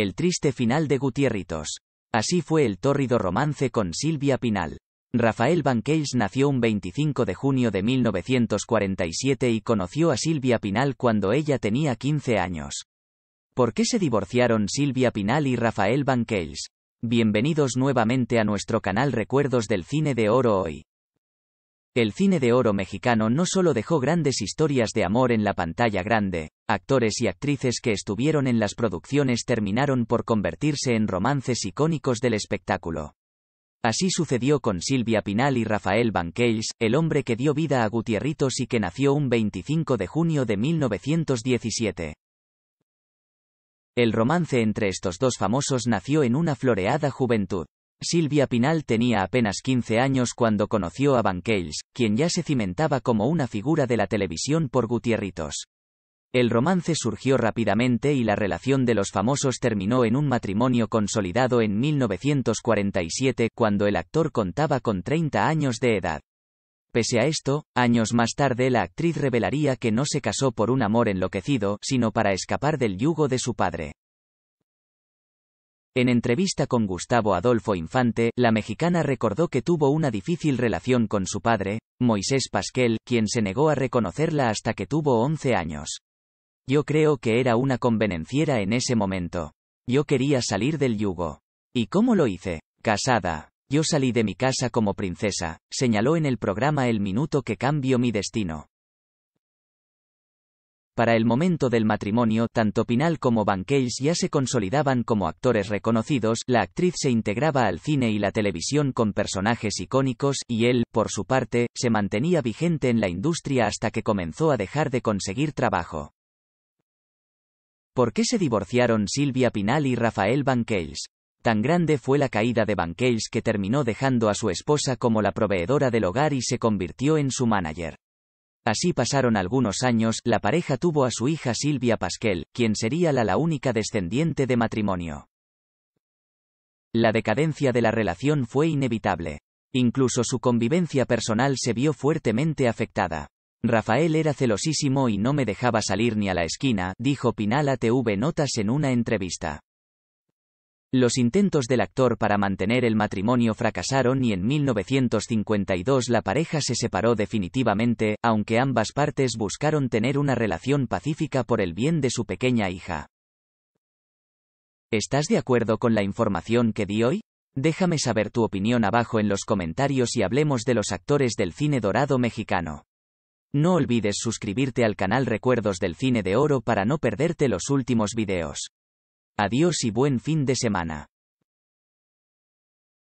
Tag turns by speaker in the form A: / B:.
A: El triste final de Gutiérritos. Así fue el tórrido romance con Silvia Pinal. Rafael Banquells nació un 25 de junio de 1947 y conoció a Silvia Pinal cuando ella tenía 15 años. ¿Por qué se divorciaron Silvia Pinal y Rafael Banquells? Bienvenidos nuevamente a nuestro canal Recuerdos del Cine de Oro hoy. El cine de oro mexicano no solo dejó grandes historias de amor en la pantalla grande, actores y actrices que estuvieron en las producciones terminaron por convertirse en romances icónicos del espectáculo. Así sucedió con Silvia Pinal y Rafael Banquells, el hombre que dio vida a Gutierritos y que nació un 25 de junio de 1917. El romance entre estos dos famosos nació en una floreada juventud. Silvia Pinal tenía apenas 15 años cuando conoció a Van Kels, quien ya se cimentaba como una figura de la televisión por Gutierritos. El romance surgió rápidamente y la relación de los famosos terminó en un matrimonio consolidado en 1947 cuando el actor contaba con 30 años de edad. Pese a esto, años más tarde la actriz revelaría que no se casó por un amor enloquecido, sino para escapar del yugo de su padre. En entrevista con Gustavo Adolfo Infante, la mexicana recordó que tuvo una difícil relación con su padre, Moisés Pasquel, quien se negó a reconocerla hasta que tuvo 11 años. Yo creo que era una convenenciera en ese momento. Yo quería salir del yugo. ¿Y cómo lo hice? Casada. Yo salí de mi casa como princesa, señaló en el programa El Minuto que cambió mi destino. Para el momento del matrimonio, tanto Pinal como Van ya se consolidaban como actores reconocidos, la actriz se integraba al cine y la televisión con personajes icónicos, y él, por su parte, se mantenía vigente en la industria hasta que comenzó a dejar de conseguir trabajo. ¿Por qué se divorciaron Silvia Pinal y Rafael Van Tan grande fue la caída de Van que terminó dejando a su esposa como la proveedora del hogar y se convirtió en su manager. Así pasaron algunos años, la pareja tuvo a su hija Silvia Pasquel, quien sería la, la única descendiente de matrimonio. La decadencia de la relación fue inevitable. Incluso su convivencia personal se vio fuertemente afectada. Rafael era celosísimo y no me dejaba salir ni a la esquina, dijo Pinal a TV Notas en una entrevista. Los intentos del actor para mantener el matrimonio fracasaron y en 1952 la pareja se separó definitivamente, aunque ambas partes buscaron tener una relación pacífica por el bien de su pequeña hija. ¿Estás de acuerdo con la información que di hoy? Déjame saber tu opinión abajo en los comentarios y hablemos de los actores del cine dorado mexicano. No olvides suscribirte al canal Recuerdos del Cine de Oro para no perderte los últimos videos. Adiós y buen fin de semana.